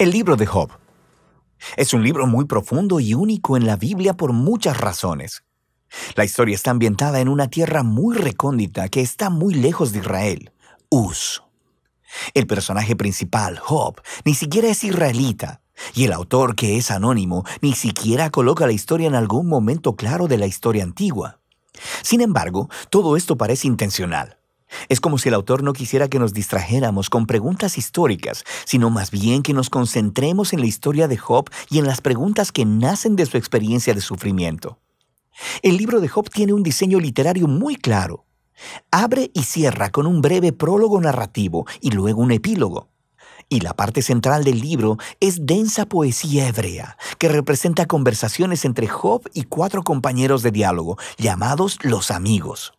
El libro de Job. Es un libro muy profundo y único en la Biblia por muchas razones. La historia está ambientada en una tierra muy recóndita que está muy lejos de Israel, Uz. El personaje principal, Job, ni siquiera es israelita, y el autor, que es anónimo, ni siquiera coloca la historia en algún momento claro de la historia antigua. Sin embargo, todo esto parece intencional. Es como si el autor no quisiera que nos distrajéramos con preguntas históricas, sino más bien que nos concentremos en la historia de Job y en las preguntas que nacen de su experiencia de sufrimiento. El libro de Job tiene un diseño literario muy claro. Abre y cierra con un breve prólogo narrativo y luego un epílogo. Y la parte central del libro es densa poesía hebrea, que representa conversaciones entre Job y cuatro compañeros de diálogo, llamados los amigos.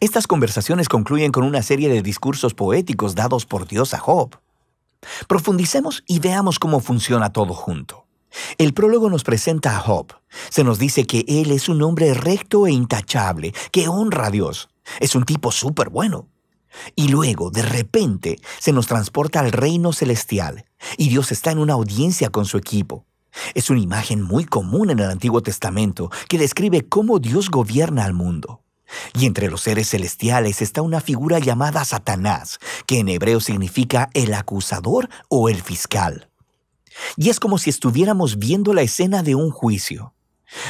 Estas conversaciones concluyen con una serie de discursos poéticos dados por Dios a Job. Profundicemos y veamos cómo funciona todo junto. El prólogo nos presenta a Job. Se nos dice que él es un hombre recto e intachable, que honra a Dios. Es un tipo súper bueno. Y luego, de repente, se nos transporta al reino celestial, y Dios está en una audiencia con su equipo. Es una imagen muy común en el Antiguo Testamento que describe cómo Dios gobierna al mundo. Y entre los seres celestiales está una figura llamada Satanás, que en hebreo significa el acusador o el fiscal. Y es como si estuviéramos viendo la escena de un juicio.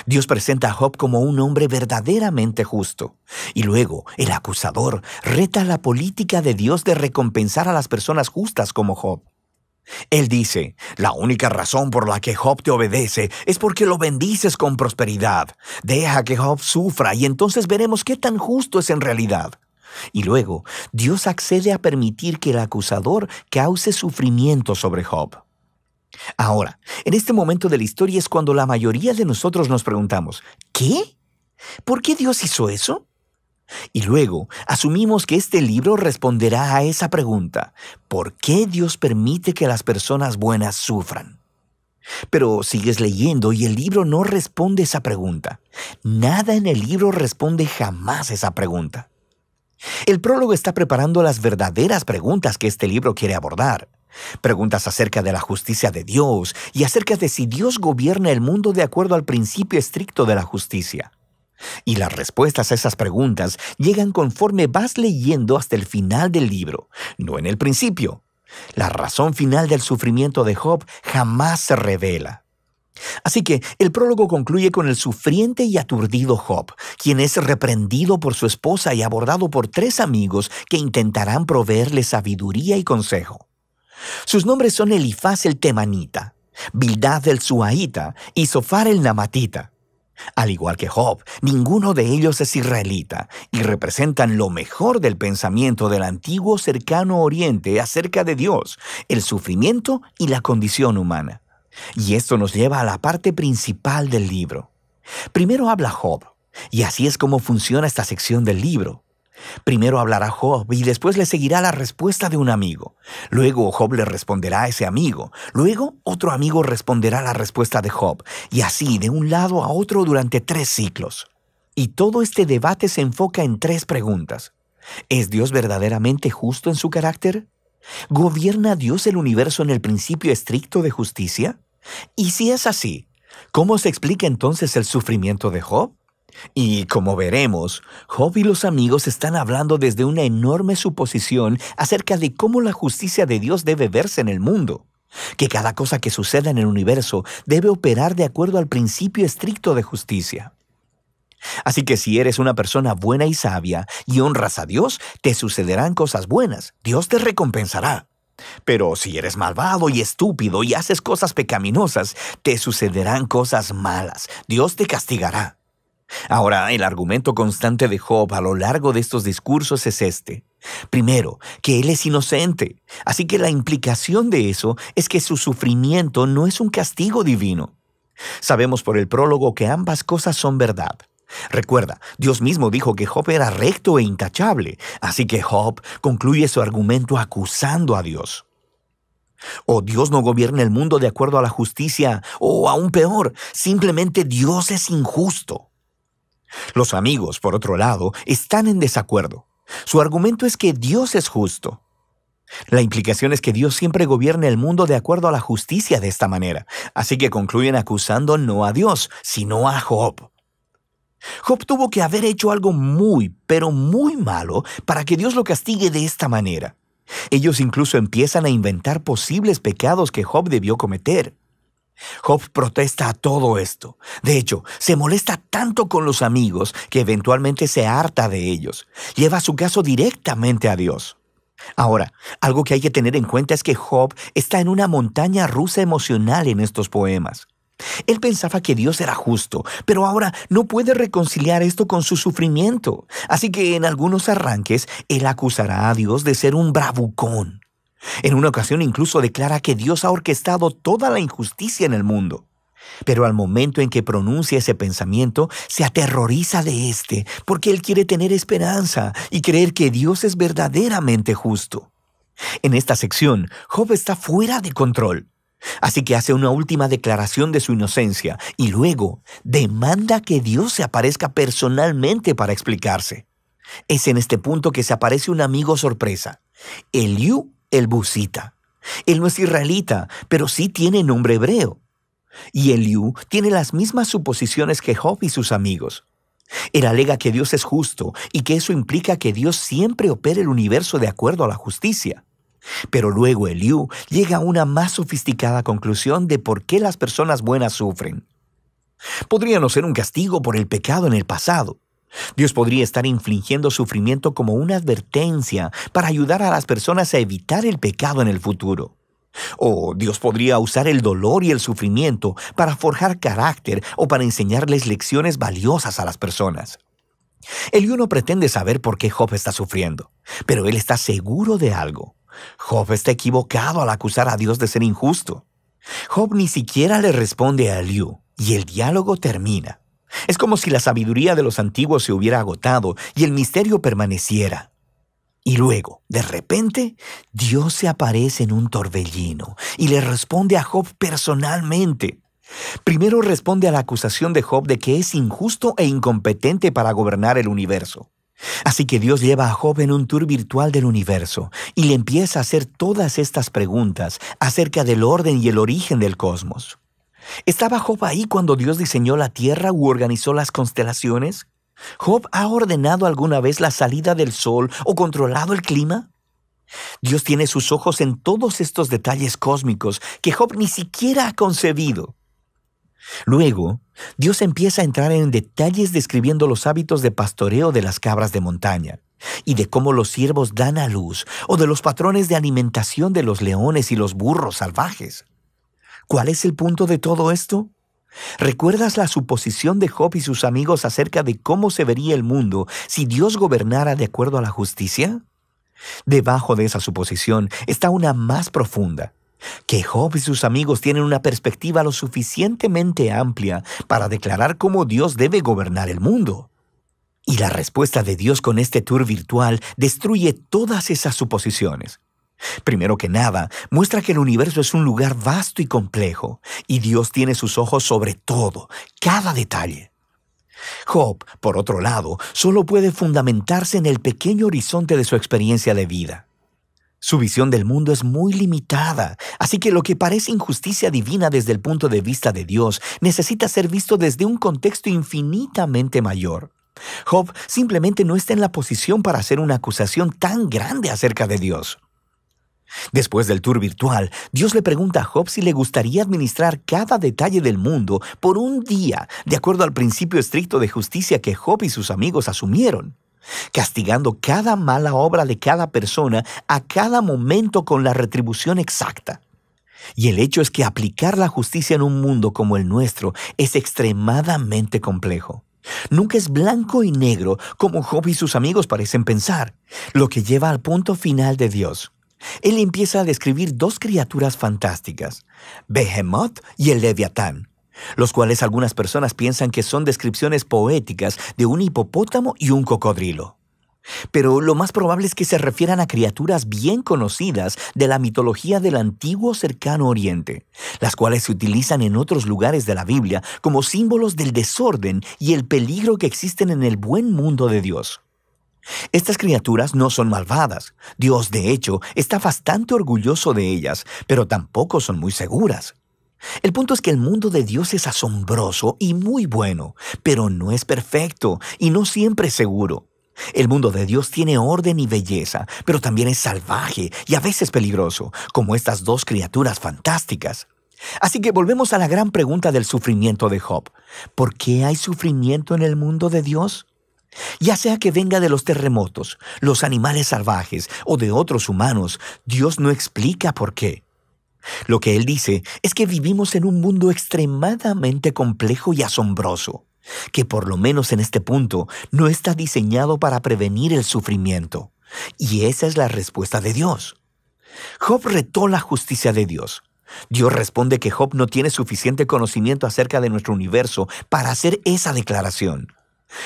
Dios presenta a Job como un hombre verdaderamente justo, y luego el acusador reta la política de Dios de recompensar a las personas justas como Job. Él dice, la única razón por la que Job te obedece es porque lo bendices con prosperidad. Deja que Job sufra y entonces veremos qué tan justo es en realidad. Y luego, Dios accede a permitir que el acusador cause sufrimiento sobre Job. Ahora, en este momento de la historia es cuando la mayoría de nosotros nos preguntamos, ¿qué? ¿Por qué Dios hizo eso? Y luego asumimos que este libro responderá a esa pregunta, ¿por qué Dios permite que las personas buenas sufran? Pero sigues leyendo y el libro no responde esa pregunta. Nada en el libro responde jamás esa pregunta. El prólogo está preparando las verdaderas preguntas que este libro quiere abordar. Preguntas acerca de la justicia de Dios y acerca de si Dios gobierna el mundo de acuerdo al principio estricto de la justicia. Y las respuestas a esas preguntas llegan conforme vas leyendo hasta el final del libro, no en el principio. La razón final del sufrimiento de Job jamás se revela. Así que el prólogo concluye con el sufriente y aturdido Job, quien es reprendido por su esposa y abordado por tres amigos que intentarán proveerle sabiduría y consejo. Sus nombres son Elifaz el Temanita, Bildad el Suaita y Sofar el Namatita. Al igual que Job, ninguno de ellos es israelita y representan lo mejor del pensamiento del antiguo cercano oriente acerca de Dios, el sufrimiento y la condición humana. Y esto nos lleva a la parte principal del libro. Primero habla Job, y así es como funciona esta sección del libro. Primero hablará Job y después le seguirá la respuesta de un amigo. Luego Job le responderá a ese amigo. Luego otro amigo responderá la respuesta de Job. Y así de un lado a otro durante tres ciclos. Y todo este debate se enfoca en tres preguntas. ¿Es Dios verdaderamente justo en su carácter? ¿Gobierna Dios el universo en el principio estricto de justicia? Y si es así, ¿cómo se explica entonces el sufrimiento de Job? Y como veremos, Job y los amigos están hablando desde una enorme suposición acerca de cómo la justicia de Dios debe verse en el mundo, que cada cosa que suceda en el universo debe operar de acuerdo al principio estricto de justicia. Así que si eres una persona buena y sabia y honras a Dios, te sucederán cosas buenas, Dios te recompensará. Pero si eres malvado y estúpido y haces cosas pecaminosas, te sucederán cosas malas, Dios te castigará. Ahora, el argumento constante de Job a lo largo de estos discursos es este. Primero, que él es inocente, así que la implicación de eso es que su sufrimiento no es un castigo divino. Sabemos por el prólogo que ambas cosas son verdad. Recuerda, Dios mismo dijo que Job era recto e intachable, así que Job concluye su argumento acusando a Dios. O oh, Dios no gobierna el mundo de acuerdo a la justicia, o aún peor, simplemente Dios es injusto. Los amigos, por otro lado, están en desacuerdo. Su argumento es que Dios es justo. La implicación es que Dios siempre gobierna el mundo de acuerdo a la justicia de esta manera, así que concluyen acusando no a Dios, sino a Job. Job tuvo que haber hecho algo muy, pero muy malo para que Dios lo castigue de esta manera. Ellos incluso empiezan a inventar posibles pecados que Job debió cometer. Job protesta a todo esto. De hecho, se molesta tanto con los amigos que eventualmente se harta de ellos. Lleva su caso directamente a Dios. Ahora, algo que hay que tener en cuenta es que Job está en una montaña rusa emocional en estos poemas. Él pensaba que Dios era justo, pero ahora no puede reconciliar esto con su sufrimiento. Así que en algunos arranques, él acusará a Dios de ser un bravucón. En una ocasión incluso declara que Dios ha orquestado toda la injusticia en el mundo. Pero al momento en que pronuncia ese pensamiento, se aterroriza de éste, porque él quiere tener esperanza y creer que Dios es verdaderamente justo. En esta sección, Job está fuera de control. Así que hace una última declaración de su inocencia y luego demanda que Dios se aparezca personalmente para explicarse. Es en este punto que se aparece un amigo sorpresa, Eliú el busita. Él no es israelita, pero sí tiene nombre hebreo. Y Eliú tiene las mismas suposiciones que Job y sus amigos. Él alega que Dios es justo y que eso implica que Dios siempre opera el universo de acuerdo a la justicia. Pero luego Eliú llega a una más sofisticada conclusión de por qué las personas buenas sufren. Podría no ser un castigo por el pecado en el pasado, Dios podría estar infligiendo sufrimiento como una advertencia para ayudar a las personas a evitar el pecado en el futuro. O Dios podría usar el dolor y el sufrimiento para forjar carácter o para enseñarles lecciones valiosas a las personas. Eliú no pretende saber por qué Job está sufriendo, pero él está seguro de algo. Job está equivocado al acusar a Dios de ser injusto. Job ni siquiera le responde a Eliú y el diálogo termina. Es como si la sabiduría de los antiguos se hubiera agotado y el misterio permaneciera. Y luego, de repente, Dios se aparece en un torbellino y le responde a Job personalmente. Primero responde a la acusación de Job de que es injusto e incompetente para gobernar el universo. Así que Dios lleva a Job en un tour virtual del universo y le empieza a hacer todas estas preguntas acerca del orden y el origen del cosmos. ¿Estaba Job ahí cuando Dios diseñó la tierra u organizó las constelaciones? ¿Job ha ordenado alguna vez la salida del sol o controlado el clima? Dios tiene sus ojos en todos estos detalles cósmicos que Job ni siquiera ha concebido. Luego, Dios empieza a entrar en detalles describiendo los hábitos de pastoreo de las cabras de montaña y de cómo los ciervos dan a luz o de los patrones de alimentación de los leones y los burros salvajes. ¿Cuál es el punto de todo esto? ¿Recuerdas la suposición de Job y sus amigos acerca de cómo se vería el mundo si Dios gobernara de acuerdo a la justicia? Debajo de esa suposición está una más profunda, que Job y sus amigos tienen una perspectiva lo suficientemente amplia para declarar cómo Dios debe gobernar el mundo. Y la respuesta de Dios con este tour virtual destruye todas esas suposiciones. Primero que nada, muestra que el universo es un lugar vasto y complejo, y Dios tiene sus ojos sobre todo, cada detalle. Job, por otro lado, solo puede fundamentarse en el pequeño horizonte de su experiencia de vida. Su visión del mundo es muy limitada, así que lo que parece injusticia divina desde el punto de vista de Dios necesita ser visto desde un contexto infinitamente mayor. Job simplemente no está en la posición para hacer una acusación tan grande acerca de Dios. Después del tour virtual, Dios le pregunta a Job si le gustaría administrar cada detalle del mundo por un día, de acuerdo al principio estricto de justicia que Job y sus amigos asumieron, castigando cada mala obra de cada persona a cada momento con la retribución exacta. Y el hecho es que aplicar la justicia en un mundo como el nuestro es extremadamente complejo. Nunca es blanco y negro como Job y sus amigos parecen pensar, lo que lleva al punto final de Dios, él empieza a describir dos criaturas fantásticas, Behemoth y el Leviatán, los cuales algunas personas piensan que son descripciones poéticas de un hipopótamo y un cocodrilo. Pero lo más probable es que se refieran a criaturas bien conocidas de la mitología del antiguo cercano oriente, las cuales se utilizan en otros lugares de la Biblia como símbolos del desorden y el peligro que existen en el buen mundo de Dios. Estas criaturas no son malvadas. Dios, de hecho, está bastante orgulloso de ellas, pero tampoco son muy seguras. El punto es que el mundo de Dios es asombroso y muy bueno, pero no es perfecto y no siempre seguro. El mundo de Dios tiene orden y belleza, pero también es salvaje y a veces peligroso, como estas dos criaturas fantásticas. Así que volvemos a la gran pregunta del sufrimiento de Job. ¿Por qué hay sufrimiento en el mundo de Dios? Ya sea que venga de los terremotos, los animales salvajes o de otros humanos, Dios no explica por qué. Lo que Él dice es que vivimos en un mundo extremadamente complejo y asombroso, que por lo menos en este punto no está diseñado para prevenir el sufrimiento. Y esa es la respuesta de Dios. Job retó la justicia de Dios. Dios responde que Job no tiene suficiente conocimiento acerca de nuestro universo para hacer esa declaración.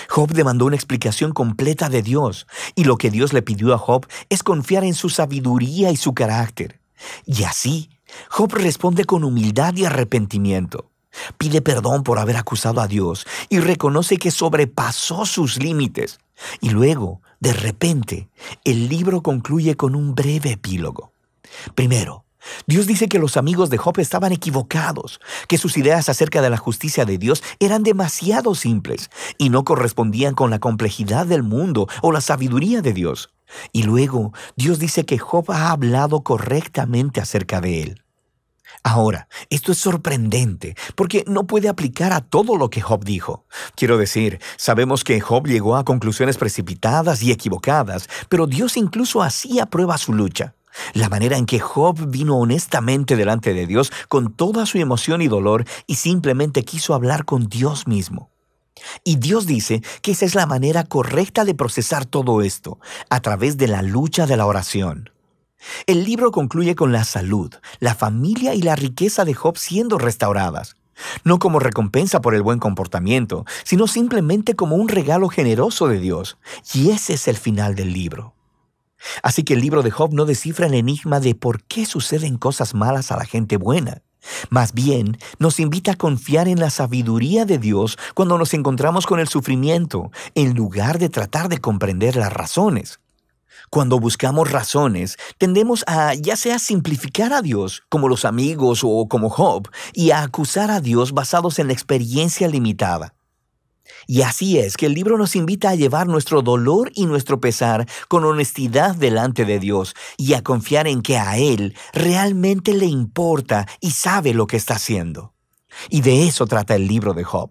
Job demandó una explicación completa de Dios, y lo que Dios le pidió a Job es confiar en su sabiduría y su carácter. Y así, Job responde con humildad y arrepentimiento. Pide perdón por haber acusado a Dios y reconoce que sobrepasó sus límites. Y luego, de repente, el libro concluye con un breve epílogo. Primero, Dios dice que los amigos de Job estaban equivocados, que sus ideas acerca de la justicia de Dios eran demasiado simples y no correspondían con la complejidad del mundo o la sabiduría de Dios. Y luego Dios dice que Job ha hablado correctamente acerca de él. Ahora, esto es sorprendente porque no puede aplicar a todo lo que Job dijo. Quiero decir, sabemos que Job llegó a conclusiones precipitadas y equivocadas, pero Dios incluso así aprueba su lucha. La manera en que Job vino honestamente delante de Dios con toda su emoción y dolor y simplemente quiso hablar con Dios mismo. Y Dios dice que esa es la manera correcta de procesar todo esto, a través de la lucha de la oración. El libro concluye con la salud, la familia y la riqueza de Job siendo restauradas, no como recompensa por el buen comportamiento, sino simplemente como un regalo generoso de Dios. Y ese es el final del libro. Así que el libro de Job no descifra el enigma de por qué suceden cosas malas a la gente buena. Más bien, nos invita a confiar en la sabiduría de Dios cuando nos encontramos con el sufrimiento, en lugar de tratar de comprender las razones. Cuando buscamos razones, tendemos a ya sea simplificar a Dios, como los amigos o como Job, y a acusar a Dios basados en la experiencia limitada. Y así es que el libro nos invita a llevar nuestro dolor y nuestro pesar con honestidad delante de Dios y a confiar en que a Él realmente le importa y sabe lo que está haciendo. Y de eso trata el libro de Job.